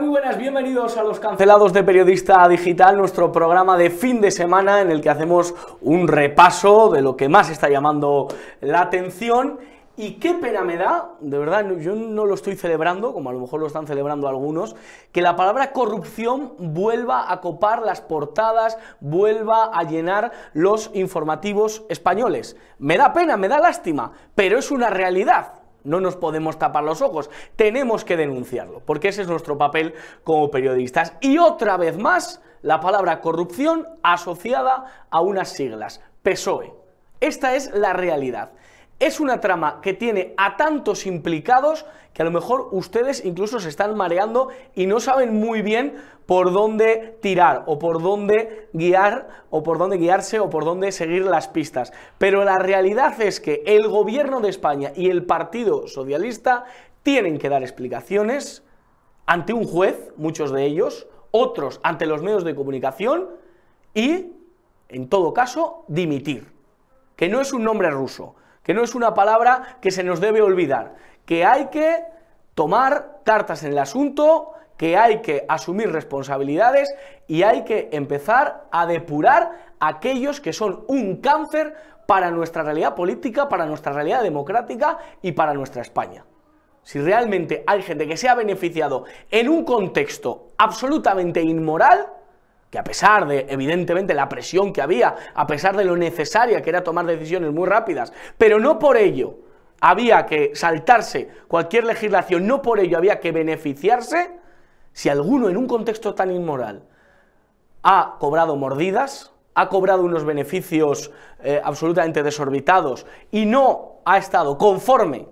Muy buenas, bienvenidos a Los Cancelados de Periodista Digital, nuestro programa de fin de semana en el que hacemos un repaso de lo que más está llamando la atención. Y qué pena me da, de verdad, yo no lo estoy celebrando, como a lo mejor lo están celebrando algunos, que la palabra corrupción vuelva a copar las portadas, vuelva a llenar los informativos españoles. Me da pena, me da lástima, pero es una realidad no nos podemos tapar los ojos, tenemos que denunciarlo, porque ese es nuestro papel como periodistas. Y otra vez más, la palabra corrupción asociada a unas siglas, PSOE. Esta es la realidad. Es una trama que tiene a tantos implicados que a lo mejor ustedes incluso se están mareando y no saben muy bien por dónde tirar o por dónde guiar o por dónde guiarse o por dónde seguir las pistas. Pero la realidad es que el gobierno de España y el Partido Socialista tienen que dar explicaciones ante un juez, muchos de ellos, otros ante los medios de comunicación y, en todo caso, dimitir. Que no es un nombre ruso, que no es una palabra que se nos debe olvidar, que hay que tomar cartas en el asunto que hay que asumir responsabilidades y hay que empezar a depurar aquellos que son un cáncer para nuestra realidad política, para nuestra realidad democrática y para nuestra España. Si realmente hay gente que se ha beneficiado en un contexto absolutamente inmoral, que a pesar de, evidentemente, la presión que había, a pesar de lo necesaria que era tomar decisiones muy rápidas, pero no por ello había que saltarse cualquier legislación, no por ello había que beneficiarse, si alguno en un contexto tan inmoral ha cobrado mordidas, ha cobrado unos beneficios eh, absolutamente desorbitados y no ha estado conforme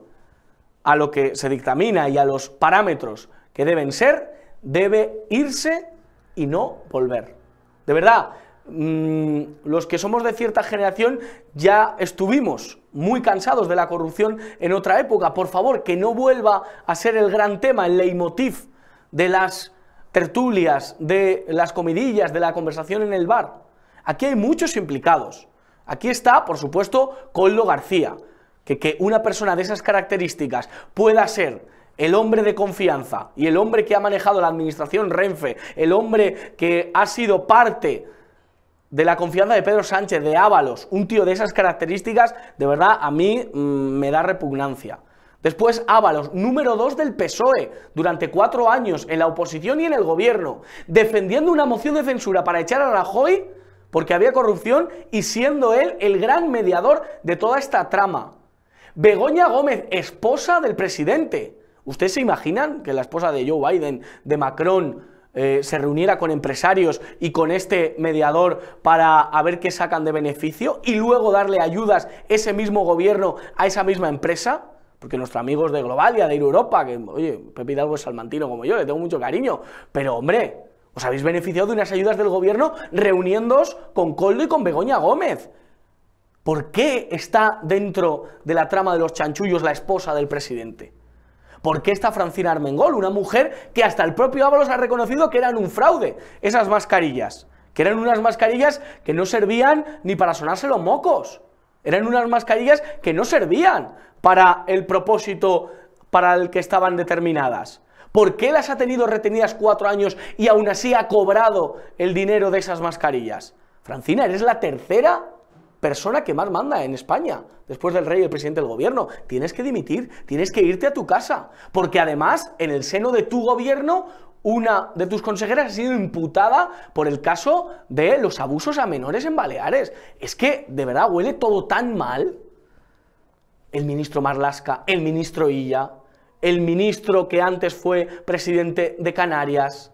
a lo que se dictamina y a los parámetros que deben ser, debe irse y no volver. De verdad, mm, los que somos de cierta generación ya estuvimos muy cansados de la corrupción en otra época. Por favor, que no vuelva a ser el gran tema, el leitmotiv de las tertulias, de las comidillas, de la conversación en el bar. Aquí hay muchos implicados. Aquí está, por supuesto, Collo García. Que, que una persona de esas características pueda ser el hombre de confianza y el hombre que ha manejado la administración Renfe, el hombre que ha sido parte de la confianza de Pedro Sánchez, de Ábalos, un tío de esas características, de verdad a mí mm, me da repugnancia. Después Ábalos, número dos del PSOE, durante cuatro años en la oposición y en el gobierno, defendiendo una moción de censura para echar a Rajoy porque había corrupción y siendo él el gran mediador de toda esta trama. Begoña Gómez, esposa del presidente. ¿Ustedes se imaginan que la esposa de Joe Biden, de Macron, eh, se reuniera con empresarios y con este mediador para ver qué sacan de beneficio y luego darle ayudas ese mismo gobierno a esa misma empresa? porque nuestros amigos de Globalia, de Ir Europa, que, oye, Pepe Hidalgo es salmantino como yo, le tengo mucho cariño, pero hombre, os habéis beneficiado de unas ayudas del gobierno reuniéndoos con Coldo y con Begoña Gómez. ¿Por qué está dentro de la trama de los chanchullos la esposa del presidente? ¿Por qué está Francina Armengol, una mujer que hasta el propio Ábalos ha reconocido que eran un fraude esas mascarillas? Que eran unas mascarillas que no servían ni para sonarse los mocos. Eran unas mascarillas que no servían para el propósito para el que estaban determinadas. ¿Por qué las ha tenido retenidas cuatro años y aún así ha cobrado el dinero de esas mascarillas? Francina, eres la tercera persona que más manda en España, después del rey y el presidente del gobierno. Tienes que dimitir, tienes que irte a tu casa, porque además en el seno de tu gobierno una de tus consejeras ha sido imputada por el caso de los abusos a menores en Baleares. Es que de verdad huele todo tan mal. El ministro Marlasca, el ministro Illa, el ministro que antes fue presidente de Canarias,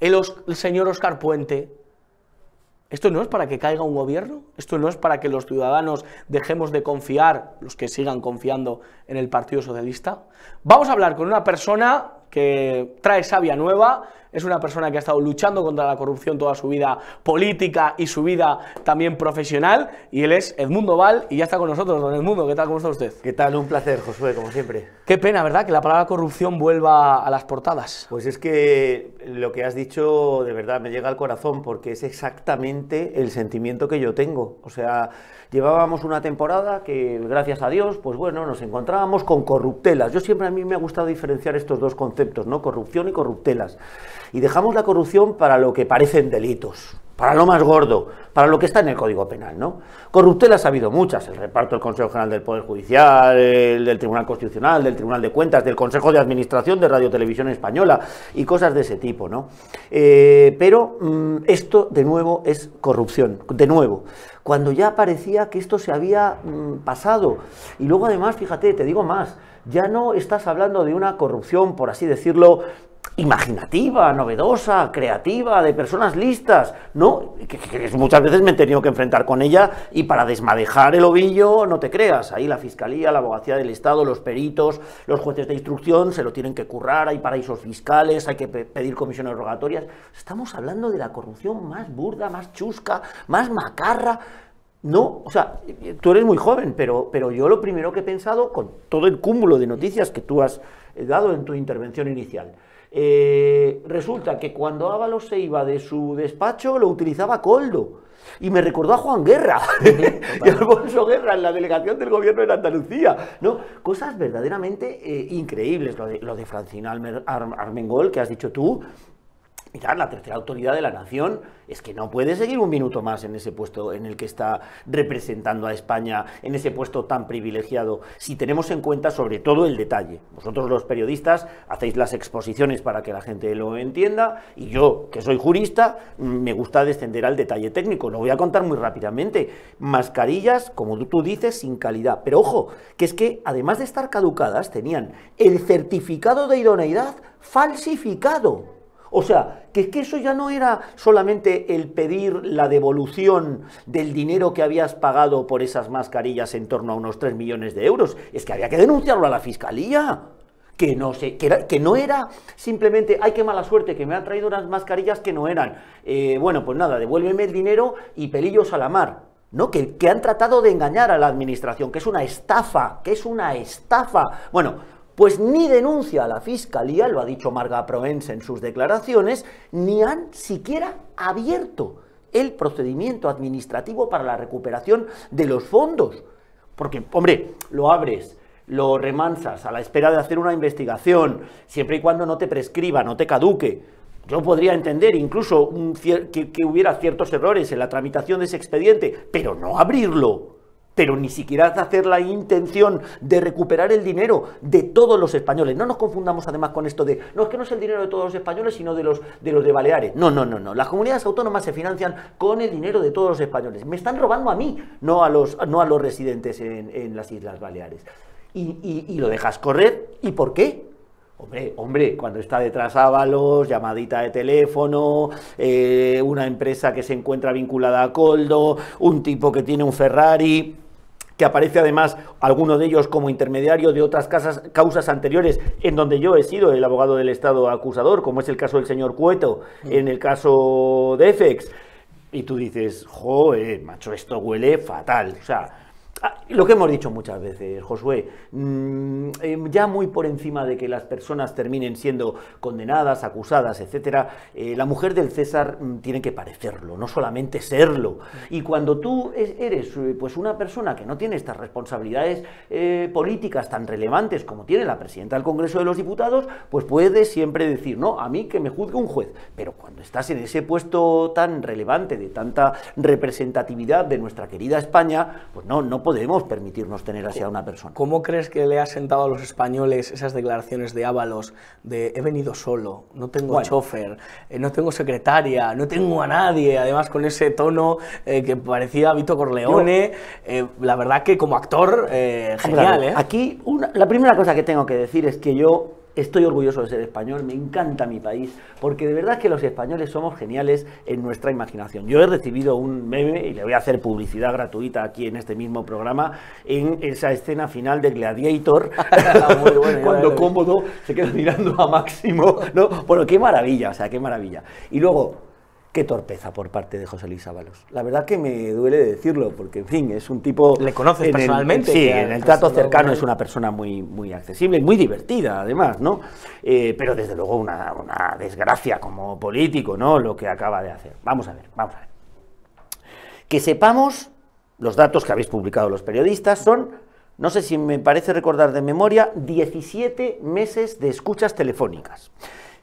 el, el señor Oscar Puente. ¿Esto no es para que caiga un gobierno? ¿Esto no es para que los ciudadanos dejemos de confiar, los que sigan confiando en el Partido Socialista? Vamos a hablar con una persona que trae sabia nueva, es una persona que ha estado luchando contra la corrupción toda su vida política y su vida también profesional. Y él es Edmundo Val y ya está con nosotros, don Edmundo. ¿Qué tal? ¿Cómo está usted? ¿Qué tal? Un placer, Josué, como siempre. Qué pena, ¿verdad? Que la palabra corrupción vuelva a las portadas. Pues es que lo que has dicho de verdad me llega al corazón porque es exactamente el sentimiento que yo tengo. O sea, llevábamos una temporada que, gracias a Dios, pues bueno, nos encontrábamos con corruptelas. Yo siempre a mí me ha gustado diferenciar estos dos conceptos, ¿no? Corrupción y corruptelas y dejamos la corrupción para lo que parecen delitos, para lo más gordo, para lo que está en el Código Penal, ¿no? Corruptelas ha habido muchas, el reparto del Consejo General del Poder Judicial, el del Tribunal Constitucional, del Tribunal de Cuentas, del Consejo de Administración de Radio Televisión Española y cosas de ese tipo, ¿no? Eh, pero mm, esto, de nuevo, es corrupción, de nuevo, cuando ya parecía que esto se había mm, pasado. Y luego, además, fíjate, te digo más, ya no estás hablando de una corrupción, por así decirlo, imaginativa, novedosa, creativa, de personas listas, ¿no? Que, muchas veces me he tenido que enfrentar con ella y para desmadejar el ovillo, no te creas, ahí la fiscalía, la abogacía del Estado, los peritos, los jueces de instrucción se lo tienen que currar, hay paraísos fiscales, hay que pedir comisiones rogatorias. Estamos hablando de la corrupción más burda, más chusca, más macarra. No, o sea, tú eres muy joven, pero, pero yo lo primero que he pensado, con todo el cúmulo de noticias que tú has eh, dado en tu intervención inicial, eh, resulta que cuando Ábalos se iba de su despacho lo utilizaba Coldo. Y me recordó a Juan Guerra y Alfonso Guerra en la delegación del gobierno en Andalucía. ¿no? Cosas verdaderamente eh, increíbles. Lo de, lo de Francina Armengol, que has dicho tú, Mirad, la tercera autoridad de la nación es que no puede seguir un minuto más en ese puesto en el que está representando a España, en ese puesto tan privilegiado, si tenemos en cuenta sobre todo el detalle. Vosotros los periodistas hacéis las exposiciones para que la gente lo entienda y yo, que soy jurista, me gusta descender al detalle técnico. Lo voy a contar muy rápidamente. Mascarillas, como tú dices, sin calidad. Pero ojo, que es que además de estar caducadas, tenían el certificado de idoneidad falsificado. O sea, que, que eso ya no era solamente el pedir la devolución del dinero que habías pagado por esas mascarillas en torno a unos 3 millones de euros, es que había que denunciarlo a la fiscalía. Que no, sé, que, era, que no era simplemente, ay, qué mala suerte, que me han traído unas mascarillas que no eran. Eh, bueno, pues nada, devuélveme el dinero y pelillos a la mar. ¿no? Que, que, han tratado de engañar a la administración, que es una estafa, que es una estafa. Bueno, pues ni denuncia a la Fiscalía, lo ha dicho Marga Proense en sus declaraciones, ni han siquiera abierto el procedimiento administrativo para la recuperación de los fondos. Porque, hombre, lo abres, lo remansas a la espera de hacer una investigación, siempre y cuando no te prescriba, no te caduque. Yo podría entender incluso que hubiera ciertos errores en la tramitación de ese expediente, pero no abrirlo pero ni siquiera hacer la intención de recuperar el dinero de todos los españoles. No nos confundamos además con esto de, no es que no es el dinero de todos los españoles, sino de los de, los de Baleares. No, no, no, no. Las comunidades autónomas se financian con el dinero de todos los españoles. Me están robando a mí, no a los, no a los residentes en, las Islas Baleares. Y, lo dejas correr. ¿Y por qué? Hombre, hombre, cuando está detrás Ábalos, llamadita de teléfono, eh, una empresa que se encuentra vinculada a Coldo, un tipo que tiene un Ferrari, que aparece además alguno de ellos como intermediario de otras causas anteriores en donde yo he sido el abogado del Estado acusador, como es el caso del señor Cueto, mm. en el caso de Efex. Y tú dices, joder, macho, esto huele fatal. O sea, Ah, lo que hemos dicho muchas veces, Josué, mm, eh, ya muy por encima de que las personas terminen siendo condenadas, acusadas, etcétera, eh, la mujer del César mm, tiene que parecerlo, no solamente serlo. Y cuando tú eres eh, pues una persona que no tiene estas responsabilidades políticas tan relevantes como tiene la presidenta del Congreso de los Diputados, pues puedes siempre decir, no, a mí que me juzgue un juez. Pero cuando estás en ese puesto tan relevante, de tanta representatividad de nuestra querida España, pues no, no podemos permitirnos tener así a una persona. ¿Cómo crees que le ha sentado a los españoles esas declaraciones de Ábalos de he venido solo, no tengo bueno. chofer, eh, no tengo secretaria, no tengo a nadie? Además, con ese tono eh, que parecía Vito Corleone, eh, la verdad que como actor, genial. ¿eh? aquí, la primera cosa que tengo que decir es que yo estoy orgulloso de ser español, me encanta mi país, porque de verdad que los españoles somos geniales en nuestra imaginación. Yo he recibido un meme, y le voy a hacer publicidad gratuita aquí en este mismo programa, en esa escena final de Gladiator, ah, cuando Cómodo se queda mirando a Máximo. ¿no? Bueno, qué maravilla, o sea, qué maravilla. Y luego, Qué torpeza por parte de José Luis Ábalos. La verdad que me duele decirlo, porque en fin, es un tipo. ¿Le conoces personalmente? sí, en el trato cercano es una persona muy, muy accesible, muy divertida además, ¿no? Eh, pero desde luego una, una desgracia como político, ¿no? Lo que acaba de hacer. Vamos a ver, vamos a ver. Que sepamos, los datos que habéis publicado los periodistas son, no sé si me parece recordar de memoria, 17 meses de escuchas telefónicas.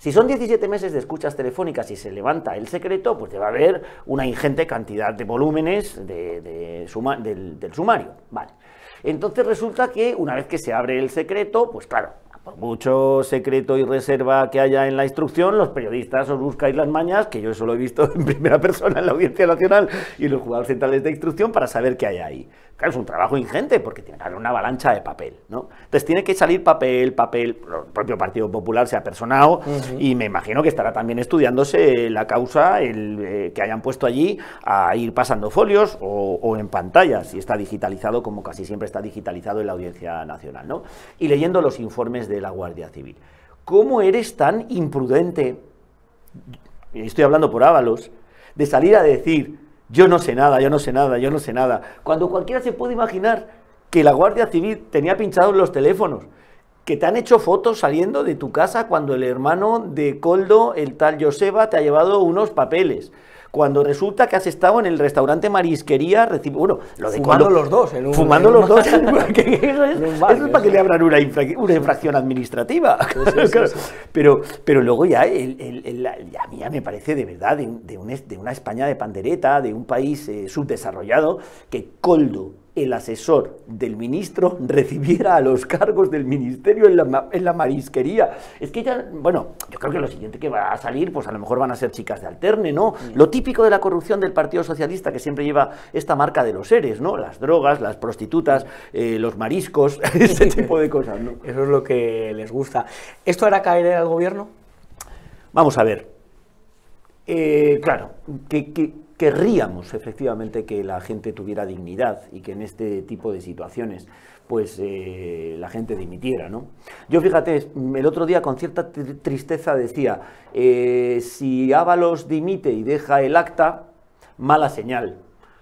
Si son 17 meses de escuchas telefónicas y se levanta el secreto, pues debe haber una ingente cantidad de volúmenes de, del, del sumario. Vale. Entonces resulta que una vez que se abre el secreto, pues claro, por mucho secreto y reserva que haya en la instrucción, los periodistas os buscáis las mañas, que yo eso lo he visto en primera persona en la Audiencia Nacional y los jugadores centrales de instrucción para saber qué hay ahí. Claro, es un trabajo ingente porque tiene que haber una avalancha de papel, ¿no? Entonces tiene que salir papel, papel, el propio Partido Popular se ha personado y me imagino que estará también estudiándose la causa el, eh, que hayan puesto allí a ir pasando folios o, en pantallas, si está digitalizado como casi siempre está digitalizado en la Audiencia Nacional, ¿no? Y leyendo los informes de de la Guardia Civil. ¿Cómo eres tan imprudente, estoy hablando por Ábalos, de salir a decir, yo no sé nada, yo no sé nada, yo no sé nada, cuando cualquiera se puede imaginar que la Guardia Civil tenía pinchados los teléfonos, que te han hecho fotos saliendo de tu casa cuando el hermano de Coldo, el tal Joseba, te ha llevado unos papeles cuando resulta que has estado en el restaurante marisquería, recibe, bueno, lo de fumando los dos, fumando los dos, eso es, para que le abran una, infracción administrativa. Pero, pero luego ya, el, el, mí me parece de verdad de, de, una España de pandereta, de un país eh, subdesarrollado, que coldo el asesor del ministro recibiera a los cargos del ministerio en la, marisquería. Es que ya, bueno, yo creo que lo siguiente que va a salir, pues a lo mejor van a ser chicas de alterne, ¿no? Lo típico de la corrupción del Partido Socialista que siempre lleva esta marca de los seres, ¿no? Las drogas, las prostitutas, eh, los mariscos, ese tipo de cosas, ¿no? Eso es lo que les gusta. ¿Esto hará caer al gobierno? Vamos a ver. Eh, claro, que querríamos efectivamente que la gente tuviera dignidad y que en este tipo de situaciones pues eh, la gente dimitiera, ¿no? Yo fíjate, el otro día con cierta tristeza decía, eh, si Ábalos dimite y deja el acta, mala señal.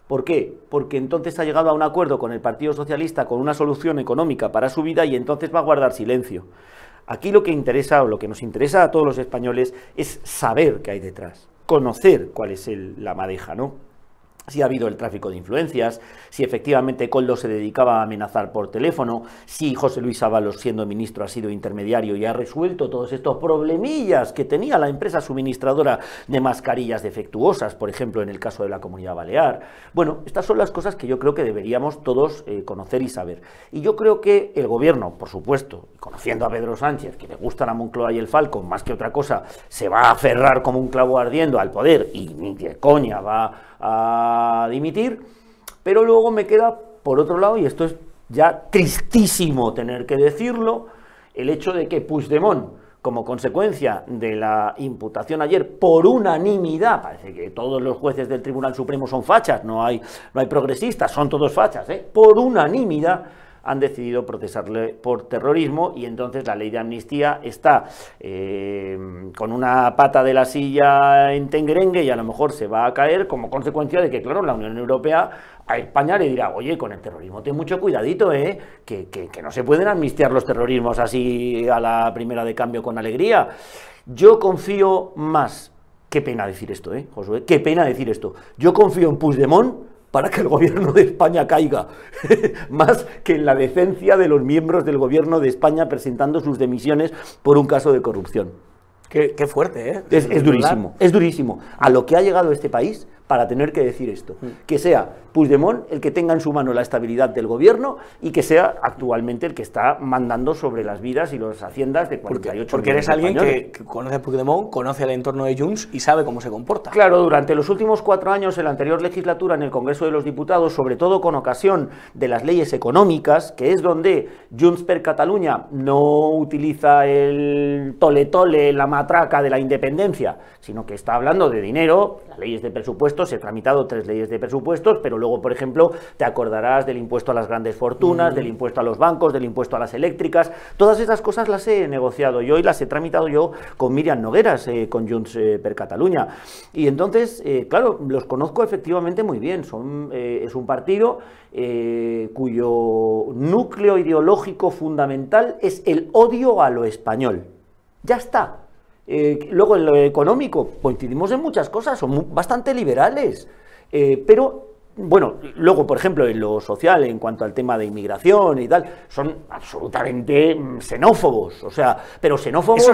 ¿Por qué? Porque entonces ha llegado a un acuerdo con el Partido Socialista con una solución económica para su vida y entonces va a guardar silencio. Aquí lo que interesa o lo que nos interesa a todos los españoles es saber qué hay detrás conocer cuál es el, la madeja, ¿no? si ha habido el tráfico de influencias, si efectivamente Coldo se dedicaba a amenazar por teléfono, si José Luis Ábalos, siendo ministro, ha sido intermediario y ha resuelto todos estos problemillas que tenía la empresa suministradora de mascarillas defectuosas, por ejemplo, en el caso de la Comunidad Balear. Bueno, estas son las cosas que yo creo que deberíamos todos eh, conocer y saber. Y yo creo que el gobierno, por supuesto, conociendo a Pedro Sánchez, que le gusta la Moncloa y el Falcon más que otra cosa, se va a aferrar como un clavo ardiendo al poder y ni de coña va a dimitir, pero luego me queda, por otro lado, y esto es ya tristísimo tener que decirlo, el hecho de que Puigdemont, como consecuencia de la imputación ayer por unanimidad, parece que todos los jueces del Tribunal Supremo son fachas, no hay, no hay progresistas, son todos fachas, ¿eh? por unanimidad, han decidido procesarle por terrorismo y entonces la ley de amnistía está eh, con una pata de la silla en tengrengue y a lo mejor se va a caer como consecuencia de que, claro, la Unión Europea a España le dirá, oye, con el terrorismo ten mucho cuidadito, ¿eh? que, que, no se pueden amnistiar los terrorismos así a la primera de cambio con alegría. Yo confío más, qué pena decir esto, ¿eh, Josué? Qué pena decir esto. Yo confío en Puigdemont para que el gobierno de España caiga, más que en la decencia de los miembros del gobierno de España presentando sus demisiones por un caso de corrupción. Qué, fuerte, ¿eh? es durísimo, es durísimo. A lo que ha llegado este país para tener que decir esto. Mm. Que sea Puigdemont el que tenga en su mano la estabilidad del gobierno y que sea actualmente el que está mandando sobre las vidas y las haciendas de 48 Porque, porque eres alguien que, conoce a Puigdemont, conoce el entorno de Junts y sabe cómo se comporta. Claro, durante los últimos cuatro años en la anterior legislatura en el Congreso de los Diputados, sobre todo con ocasión de las leyes económicas, que es donde Junts per Cataluña no utiliza el tole tole, la matraca de la independencia, sino que está hablando de dinero, las leyes de presupuesto, se he tramitado tres leyes de presupuestos, pero luego, por ejemplo, te acordarás del impuesto a las grandes fortunas, del impuesto a los bancos, del impuesto a las eléctricas, todas esas cosas las he negociado yo y las he tramitado yo con Miriam Nogueras, eh, con Junts eh, per Cataluña. Y entonces, eh, claro, los conozco efectivamente muy bien, es un partido cuyo núcleo ideológico fundamental es el odio a lo español. Ya está. Eh, luego, en lo económico, coincidimos en muchas cosas, son bastante liberales. Eh, pero, bueno, luego, por ejemplo, en lo social, en cuanto al tema de inmigración y tal, son absolutamente mm, xenófobos. O sea, pero xenófobos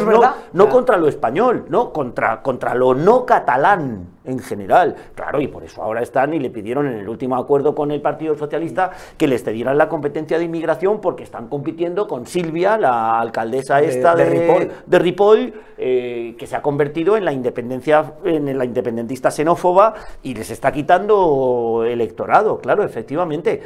no, contra lo español, no contra, contra lo no catalán en general. Claro, y por eso ahora están y le pidieron en el último acuerdo con el Partido Socialista que les cedieran la competencia de inmigración porque están compitiendo con Silvia, la alcaldesa esta de, Ripoll, eh, que se ha convertido en la independencia, en la independentista xenófoba y les está quitando electorado, claro, efectivamente.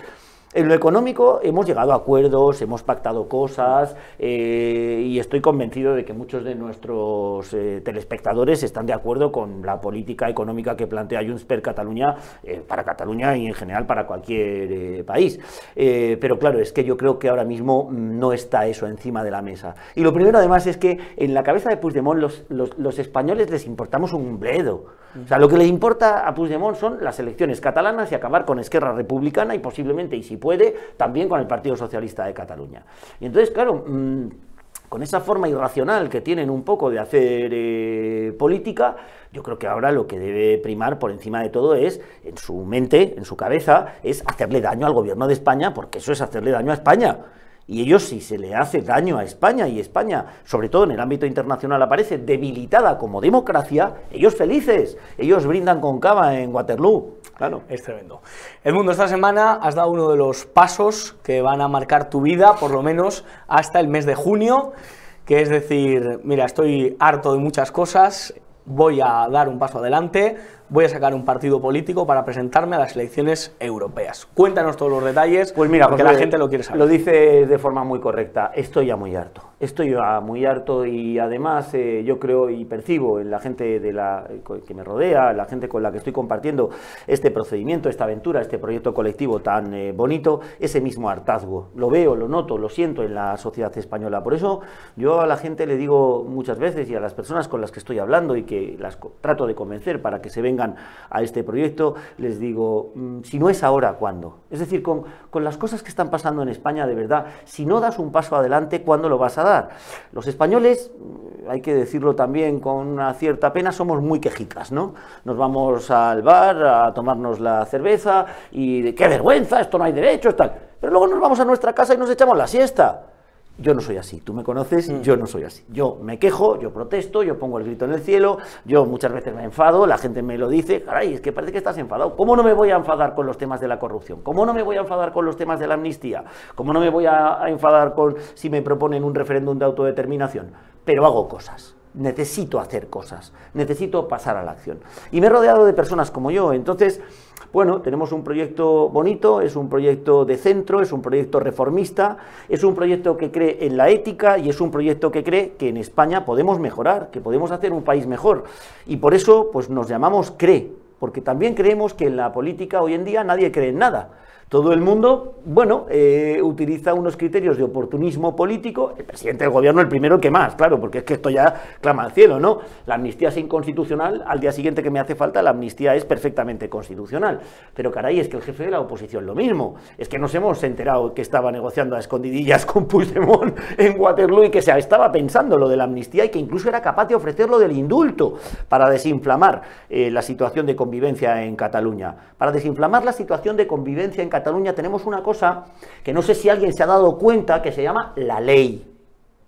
En lo económico hemos llegado a acuerdos, hemos pactado cosas eh, y estoy convencido de que muchos de nuestros eh, telespectadores están de acuerdo con la política económica que plantea Junts per Cataluña eh, para Cataluña y en general para cualquier país. pero claro, es que yo creo que ahora mismo mm, no está eso encima de la mesa. Y lo primero además es que en la cabeza de Puigdemont los, los españoles les importamos un bledo. O sea, lo que le importa a Puigdemont son las elecciones catalanas y acabar con Esquerra Republicana y posiblemente, y si puede, también con el Partido Socialista de Cataluña. Y entonces, claro... Mm, con esa forma irracional que tienen un poco de hacer eh, política, yo creo que ahora lo que debe primar por encima de todo es, en su mente, en su cabeza, es hacerle daño al gobierno de España, porque eso es hacerle daño a España. Y ellos si se le hace daño a España y España, sobre todo en el ámbito internacional, aparece debilitada como democracia, ellos felices, ellos brindan con cava en Waterloo. Claro. Es tremendo. El mundo esta semana has dado uno de los pasos que van a marcar tu vida, por lo menos hasta el mes de junio, que es decir, mira, estoy harto de muchas cosas, voy a dar un paso adelante, voy a sacar un partido político para presentarme a las elecciones europeas. Cuéntanos todos los detalles, pues mira, porque la gente lo quiere saber. Lo dice de forma muy correcta, estoy ya muy harto, estoy ya muy harto y además eh, yo creo y percibo en la gente de la, eh, que me rodea, la gente con la que estoy compartiendo este procedimiento, esta aventura, este proyecto colectivo tan eh, bonito, ese mismo hartazgo. Lo veo, lo noto, lo siento en la sociedad española. Por eso yo a la gente le digo muchas veces y a las personas con las que estoy hablando y que las trato de convencer para que se vengan a este proyecto, les digo, mm, si no es ahora, ¿cuándo? Es decir, con, las cosas que están pasando en España, de verdad, si no das un paso adelante, ¿cuándo lo vas a dar? Los españoles, hay que decirlo también con una cierta pena, somos muy quejicas, ¿no? Nos vamos al bar a tomarnos la cerveza y qué vergüenza, esto no hay derecho tal. Pero luego nos vamos a nuestra casa y nos echamos la siesta. Yo no soy así, tú me conoces, mm. yo no soy así. Yo me quejo, yo protesto, yo pongo el grito en el cielo, yo muchas veces me enfado, la gente me lo dice, caray, es que parece que estás enfadado. ¿Cómo no me voy a enfadar con los temas de la corrupción? ¿Cómo no me voy a enfadar con los temas de la amnistía? ¿Cómo no me voy a enfadar con si me proponen un referéndum de autodeterminación? Pero hago cosas necesito hacer cosas, necesito pasar a la acción. Y me he rodeado de personas como yo, entonces, bueno, tenemos un proyecto bonito, es un proyecto de centro, es un proyecto reformista, es un proyecto que cree en la ética y es un proyecto que cree que en España podemos mejorar, que podemos hacer un país mejor. Y por eso, pues nos llamamos CRE, porque también creemos que en la política hoy en día nadie cree en nada. Todo el mundo, bueno, eh, utiliza unos criterios de oportunismo político, el presidente del gobierno el primero que más, claro, porque es que esto ya clama al cielo, ¿no? La amnistía es inconstitucional, al día siguiente que me hace falta, la amnistía es perfectamente constitucional. Pero caray, es que el jefe de la oposición lo mismo, es que nos hemos enterado que estaba negociando a escondidillas con Puigdemont en Waterloo y que se estaba pensando lo de la amnistía y que incluso era capaz de ofrecerlo del indulto para desinflamar eh, la situación de convivencia en Cataluña, para desinflamar la situación de convivencia en Cataluña Cataluña tenemos una cosa que no sé si alguien se ha dado cuenta que se llama la ley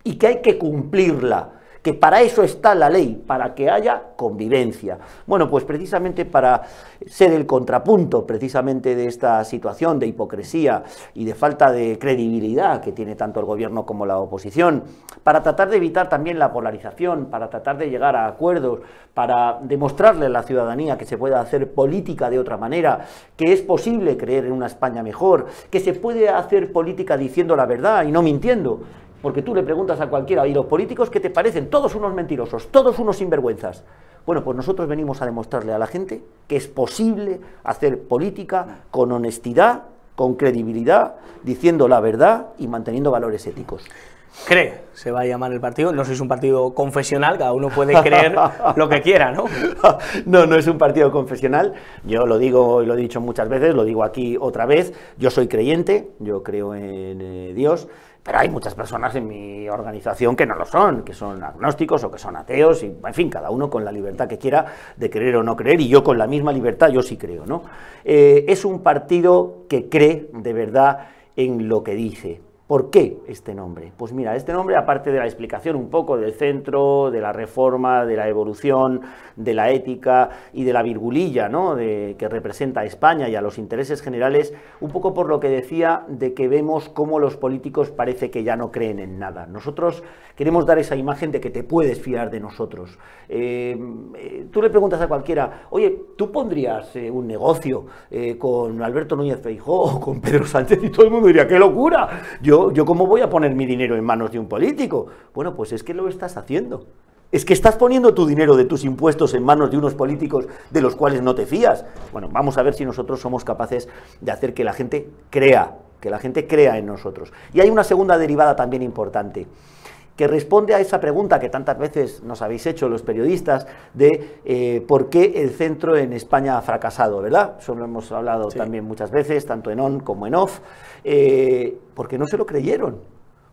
y que hay que cumplirla que para eso está la ley, para que haya convivencia. Bueno, pues precisamente para ser el contrapunto precisamente de esta situación de hipocresía y de falta de credibilidad que tiene tanto el gobierno como la oposición, para tratar de evitar también la polarización, para tratar de llegar a acuerdos, para demostrarle a la ciudadanía que se puede hacer política de otra manera, que es posible creer en una España mejor, que se puede hacer política diciendo la verdad y no mintiendo, porque tú le preguntas a cualquiera, y los políticos que te parecen todos unos mentirosos, todos unos sinvergüenzas. Bueno, pues nosotros venimos a demostrarle a la gente que es posible hacer política con honestidad, con credibilidad, diciendo la verdad y manteniendo valores éticos. Cree, se va a llamar el partido. No es un partido confesional, cada uno puede creer lo que quiera, ¿no? No, no es un partido confesional. Yo lo digo y lo he dicho muchas veces, lo digo aquí otra vez. Yo soy creyente, yo creo en eh, Dios. Pero hay muchas personas en mi organización que no lo son, que son agnósticos o que son ateos, y en fin, cada uno con la libertad que quiera de creer o no creer, y yo con la misma libertad, yo sí creo, ¿no? Eh, es un partido que cree de verdad en lo que dice, ¿Por qué este nombre? Pues mira, este nombre, aparte de la explicación un poco del centro, de la reforma, de la evolución, de la ética y de la virgulilla ¿no? de, que representa a España y a los intereses generales, un poco por lo que decía de que vemos cómo los políticos parece que ya no creen en nada. Nosotros queremos dar esa imagen de que te puedes fiar de nosotros. Eh, eh, tú le preguntas a cualquiera, oye, ¿tú pondrías eh, un negocio con Alberto Núñez Feijóo o con Pedro Sánchez? Y todo el mundo diría, ¡qué locura! Yo yo, cómo voy a poner mi dinero en manos de un político. Bueno, pues es que lo estás haciendo. Es que estás poniendo tu dinero de tus impuestos en manos de unos políticos de los cuales no te fías. Bueno, vamos a ver si nosotros somos capaces de hacer que la gente crea, que la gente crea en nosotros. Y hay una segunda derivada también importante que responde a esa pregunta que tantas veces nos habéis hecho los periodistas de eh, por qué el centro en España ha fracasado, ¿verdad? Eso lo hemos hablado también muchas veces, tanto en on como en off, eh, porque no se lo creyeron,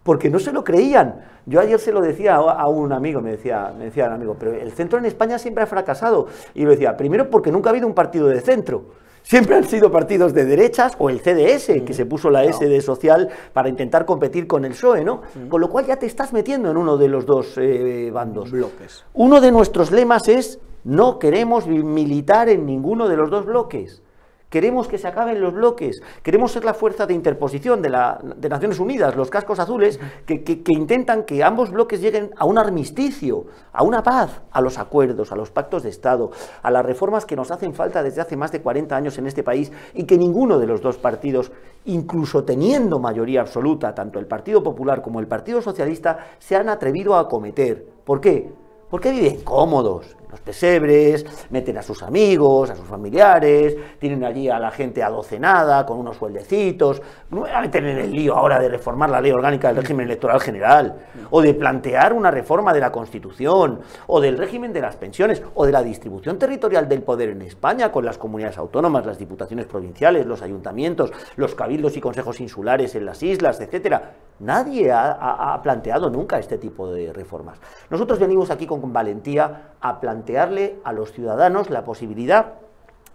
porque no se lo creían. Yo ayer se lo decía a un amigo, me decía, me decía un amigo, pero el centro en España siempre ha fracasado. Y lo decía, primero porque nunca ha habido un partido de centro. Siempre han sido partidos de derechas o el CDS, mm. que se puso la S de social para intentar competir con el PSOE, ¿no? Mm. Con lo cual ya te estás metiendo en uno de los dos eh, bandos. Bloques. Uno de nuestros lemas es no queremos militar en ninguno de los dos bloques. Queremos que se acaben los bloques, queremos ser la fuerza de interposición de, Naciones Unidas, los cascos azules, que, que intentan que ambos bloques lleguen a un armisticio, a una paz, a los acuerdos, a los pactos de Estado, a las reformas que nos hacen falta desde hace más de 40 años en este país y que ninguno de los dos partidos, incluso teniendo mayoría absoluta, tanto el Partido Popular como el Partido Socialista, se han atrevido a acometer. ¿Por qué? Porque viven cómodos, los pesebres, meten a sus amigos, a sus familiares, tienen allí a la gente adocenada con unos sueldecitos. No me voy a meter en el lío ahora de reformar la ley orgánica del régimen electoral general, o de plantear una reforma de la Constitución, o del régimen de las pensiones, o de la distribución territorial del poder en España con las comunidades autónomas, las diputaciones provinciales, los ayuntamientos, los cabildos y consejos insulares en las islas, etcétera. Nadie ha, ha planteado nunca este tipo de reformas. Nosotros venimos aquí con valentía a plantear plantearle a los ciudadanos la posibilidad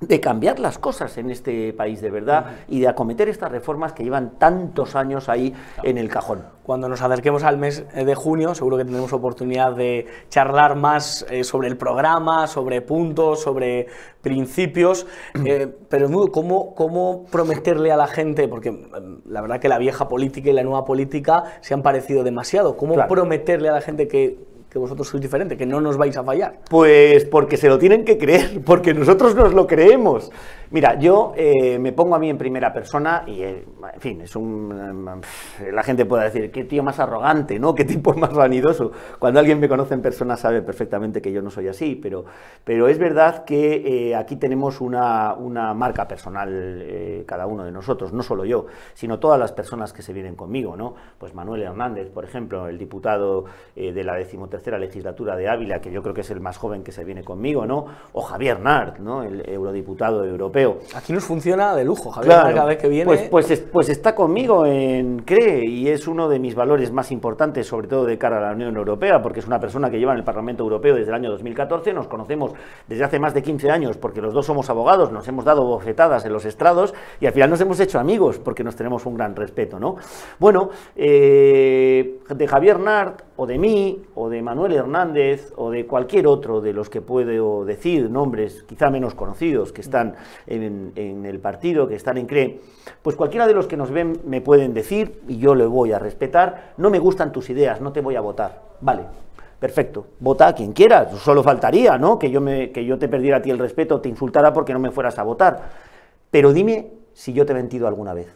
de cambiar las cosas en este país de verdad y de acometer estas reformas que llevan tantos años ahí en el cajón. Cuando nos acerquemos al mes eh, de junio, seguro que tendremos oportunidad de charlar más eh, sobre el programa, sobre puntos, sobre principios, eh, pero ¿cómo, ¿cómo prometerle a la gente? Porque em, la verdad que la vieja política y la nueva política se han parecido demasiado. ¿Cómo prometerle a la gente que que vosotros sois diferente, que no nos vais a fallar. Pues porque se lo tienen que creer, porque nosotros nos lo creemos. Mira, yo eh, me pongo a mí en primera persona y, eh, en fin, es un... Eh, la gente puede decir, qué tío más arrogante, ¿no? Qué tipo más vanidoso. Cuando alguien me conoce en persona sabe perfectamente que yo no soy así, pero, pero es verdad que aquí tenemos una, una marca personal cada uno de nosotros, no solo yo, sino todas las personas que se vienen conmigo, ¿no? Pues Manuel Hernández, por ejemplo, el diputado de la decimotercera la legislatura de Ávila, que yo creo que es el más joven que se viene conmigo, ¿no? O Javier Nart, ¿no? El eurodiputado europeo. Aquí nos funciona de lujo, Javier Nart, cada vez que viene. Pues, pues, pues, está conmigo en CRE y es uno de mis valores más importantes, sobre todo de cara a la Unión Europea, porque es una persona que lleva en el Parlamento Europeo desde el año 2014, nos conocemos desde hace más de 15 años porque los dos somos abogados, nos hemos dado bofetadas en los estrados y al final nos hemos hecho amigos porque nos tenemos un gran respeto, ¿no? Bueno, eh, de Javier Nart o de mí, o de Manuel Hernández, o de cualquier otro de los que puedo decir, nombres quizá menos conocidos, que están en, el partido, que están en CRE, pues cualquiera de los que nos ven me pueden decir, y yo le voy a respetar, no me gustan tus ideas, no te voy a votar. Vale, perfecto, vota a quien quieras, solo faltaría, ¿no? Que yo, me, que yo te perdiera a ti el respeto, te insultara porque no me fueras a votar. Pero dime si yo te he mentido alguna vez.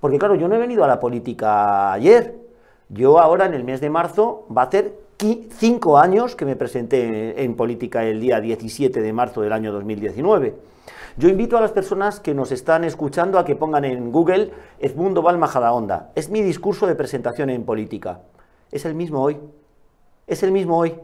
Porque claro, yo no he venido a la política ayer, yo ahora en el mes de marzo va a hacer cinco años que me presenté en política el día 17 de marzo del año 2019. Yo invito a las personas que nos están escuchando a que pongan en Google Edmundo Valmajada Onda. Es mi discurso de presentación en política. Es el mismo hoy. Es el mismo hoy.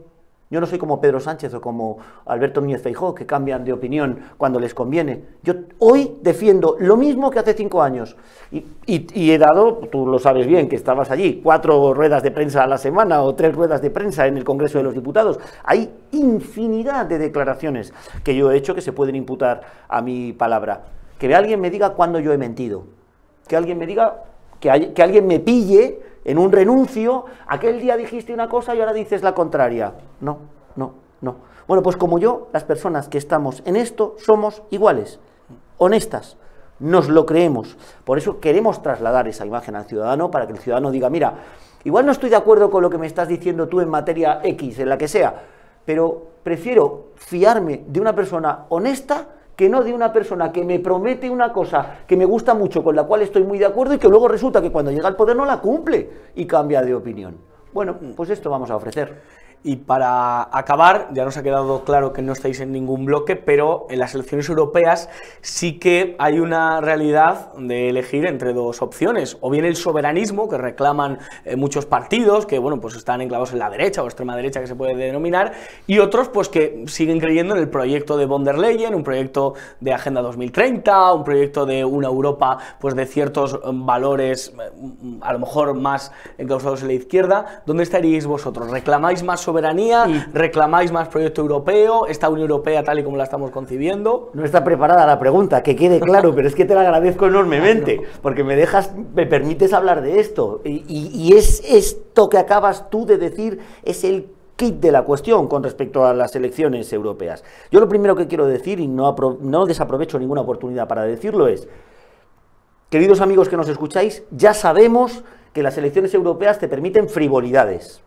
Yo no soy como Pedro Sánchez o como Alberto Núñez Feijó, que cambian de opinión cuando les conviene. Yo hoy defiendo lo mismo que hace cinco años. Y, he dado, tú lo sabes bien, que estabas allí, cuatro ruedas de prensa a la semana o tres ruedas de prensa en el Congreso de los Diputados. Hay infinidad de declaraciones que yo he hecho que se pueden imputar a mi palabra. Que alguien me diga cuándo yo he mentido. Que alguien me diga, que alguien me pille en un renuncio, aquel día dijiste una cosa y ahora dices la contraria. No, no, no. Bueno, pues como yo, las personas que estamos en esto somos iguales, honestas, nos lo creemos. Por eso queremos trasladar esa imagen al ciudadano para que el ciudadano diga, mira, igual no estoy de acuerdo con lo que me estás diciendo tú en materia X, en la que sea, pero prefiero fiarme de una persona honesta que no de una persona que me promete una cosa que me gusta mucho, con la cual estoy muy de acuerdo y que luego resulta que cuando llega al poder no la cumple y cambia de opinión. Bueno, mm. pues esto vamos a ofrecer. Y para acabar, ya nos ha quedado claro que no estáis en ningún bloque, pero en las elecciones europeas sí que hay una realidad de elegir entre dos opciones. O bien el soberanismo, que reclaman eh, muchos partidos, que bueno, pues están enclavados en la derecha o extrema derecha que se puede denominar, y otros pues que siguen creyendo en el proyecto de von der Leyen, un proyecto de Agenda 2030, un proyecto de una Europa pues de ciertos mm, valores mm, mm, a lo mejor más encauzados en la izquierda. ¿Dónde estaríais vosotros? ¿Reclamáis más sobre soberanía, reclamáis más proyecto europeo, esta Unión Europea tal y como la estamos concibiendo. No está preparada la pregunta, que quede claro, pero es que te la agradezco enormemente, porque me dejas, me permites hablar de esto. Y, es esto que acabas tú de decir, es el kit de la cuestión con respecto a las elecciones europeas. Yo lo primero que quiero decir, y no desaprovecho ninguna oportunidad para decirlo, es, queridos amigos que nos escucháis, ya sabemos que las elecciones europeas te permiten frivolidades.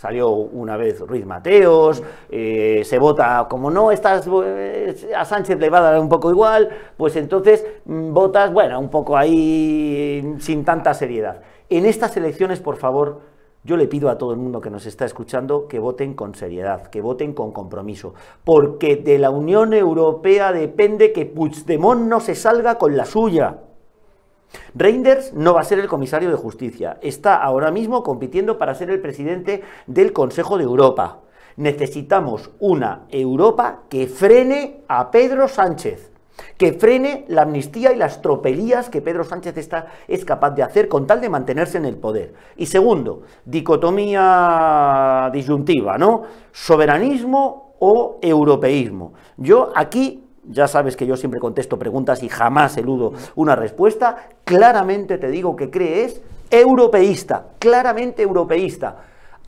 Salió una vez Ruiz Mateos, eh, se vota, como no, estás, eh, a Sánchez le va a dar un poco igual, pues entonces mm, votas, bueno, un poco ahí mm, sin tanta seriedad. En estas elecciones, por favor, yo le pido a todo el mundo que nos está escuchando que voten con seriedad, que voten con compromiso, porque de la Unión Europea depende que Puigdemont no se salga con la suya. Reinders no va a ser el comisario de justicia, está ahora mismo compitiendo para ser el presidente del Consejo de Europa. Necesitamos una Europa que frene a Pedro Sánchez, que frene la amnistía y las tropelías que Pedro Sánchez está, es capaz de hacer con tal de mantenerse en el poder. Y segundo, dicotomía disyuntiva, ¿no? Soberanismo o europeísmo. Yo aquí ya sabes que yo siempre contesto preguntas y jamás eludo una respuesta, claramente te digo que crees europeísta, claramente europeísta.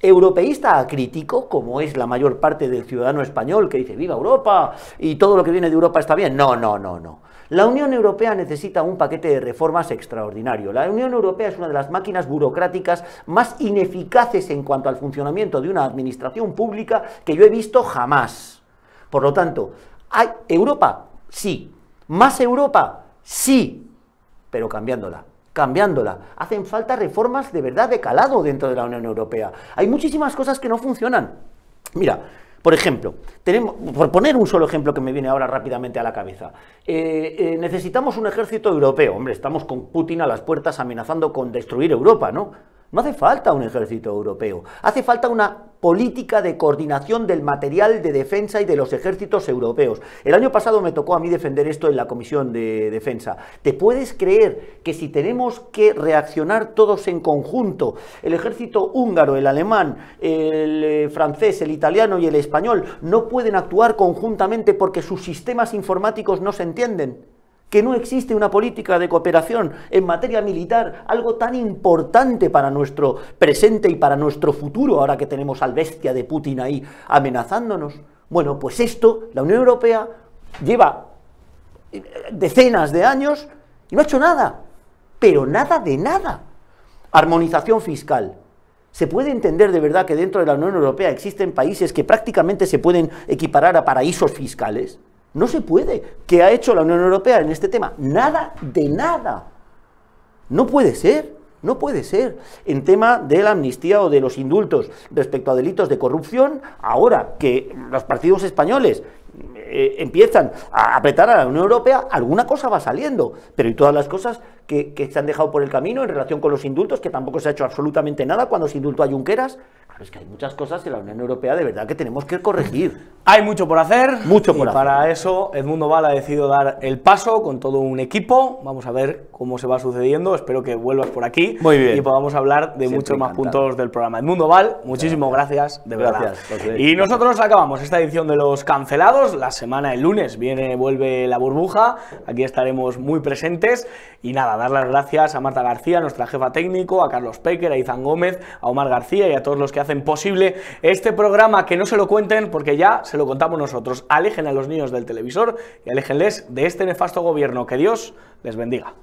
Europeísta crítico como es la mayor parte del ciudadano español que dice viva Europa y todo lo que viene de Europa está bien. No, no, no, no. La Unión Europea necesita un paquete de reformas extraordinario. La Unión Europea es una de las máquinas burocráticas más ineficaces en cuanto al funcionamiento de una administración pública que yo he visto jamás. Por lo tanto, ¿Hay Europa? Sí. ¿Más Europa? Sí. Pero cambiándola cambiándola. Hacen falta reformas de verdad de calado dentro de la Unión Europea. Hay muchísimas cosas que no funcionan. Mira, por ejemplo, tenemos, por poner un solo ejemplo que me viene ahora rápidamente a la cabeza, eh, eh, necesitamos un ejército europeo. Hombre, estamos con Putin a las puertas amenazando con destruir Europa, ¿no? No hace falta un ejército europeo, hace falta una política de coordinación del material de defensa y de los ejércitos europeos. El año pasado me tocó a mí defender esto en la Comisión de Defensa. ¿Te puedes creer que si tenemos que reaccionar todos en conjunto, el ejército húngaro, el alemán, el eh, francés, el italiano y el español, no pueden actuar conjuntamente porque sus sistemas informáticos no se entienden? que no existe una política de cooperación en materia militar, algo tan importante para nuestro presente y para nuestro futuro, ahora que tenemos al bestia de Putin ahí amenazándonos. Bueno, pues esto, la Unión Europea lleva eh, decenas de años y no ha hecho nada, pero nada de nada. Armonización fiscal, ¿Se puede entender de verdad que dentro de la Unión Europea existen países que prácticamente se pueden equiparar a paraísos fiscales? No se puede. ¿Qué ha hecho la Unión Europea en este tema? Nada de nada. No puede ser. No puede ser. En tema de la amnistía o de los indultos respecto a delitos de corrupción, ahora que los partidos españoles eh, empiezan a apretar a la Unión Europea, alguna cosa va saliendo. Pero y todas las cosas que, que, se han dejado por el camino en relación con los indultos, que tampoco se ha hecho absolutamente nada cuando se indultó a Junqueras, es que hay muchas cosas que la Unión Europea de verdad que tenemos que corregir. Hay mucho por hacer. Mucho por y Para eso, Edmundo Val ha decidido dar el paso con todo un equipo. Vamos a ver cómo se va sucediendo. Espero que vuelvas por aquí. Muy bien. Y podamos hablar de muchos más puntos del programa. Edmundo Val, muchísimas gracias, de verdad. Gracias, Y nosotros acabamos esta edición de Los Cancelados. La semana, el lunes, viene, vuelve la burbuja. Aquí estaremos muy presentes. Y nada, dar las gracias a Marta García, nuestra jefa técnico, a Carlos Pecker, a Izan Gómez, a Omar García y a todos los que hacen imposible este programa, que no se lo cuenten porque ya se lo contamos nosotros. Alejen a los niños del televisor y aléjenles de este nefasto gobierno. Que Dios les bendiga.